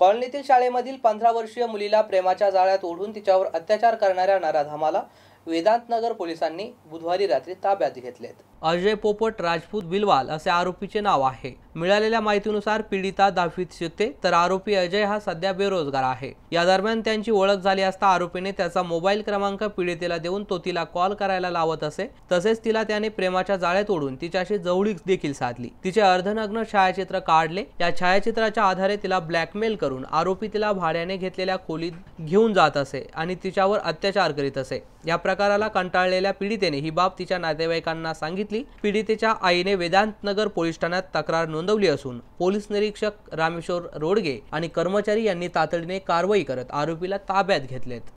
कॉलनीतील शाळेमधील पंधरा वर्षीय मुलीला प्रेमाच्या जाळ्यात ओढून तिच्यावर अत्याचार करणाऱ्या नराधामाला वेदांतनगर पोलिसांनी बुधवारी रात्री ताब्यात घेतलेत अजय पोपट राजपूत बिलवाल असे आरोपीचे नाव आहे मिळालेल्या माहितीनुसार पीडिता दाफीत शिकते तर आरोपी अजय हा सध्या बेरोजगार आहे या दरम्यान त्यांची ओळख झाली असता आरोपीने त्याचा मोबाईल क्रमांक पीडितेला देऊन तो तिला कॉल करायला लावत असे तसेच तिला त्याने प्रेमाच्या जाळ्यात ओढून तिच्याशी जवळीक देखील साधली तिचे अर्धनग्न छायाचित्र काढले या छायाचित्राच्या आधारे तिला ब्लॅकमेल करून आरोपी तिला भाड्याने घेतलेल्या खोलीत घेऊन जात असे आणि तिच्यावर अत्याचार करीत असे या प्रकाराला कंटाळलेल्या पीडितेने ही बाब तिच्या नातेवाईकांना सांगितली सांगितली पीडितेच्या आईने वेदांतनगर पोलीस ठाण्यात तक्रार नोंदवली असून पोलीस निरीक्षक रामेश्वर रोडगे आणि कर्मचारी यांनी तातडीने कारवाई करत आरोपीला ताब्यात घेतलेत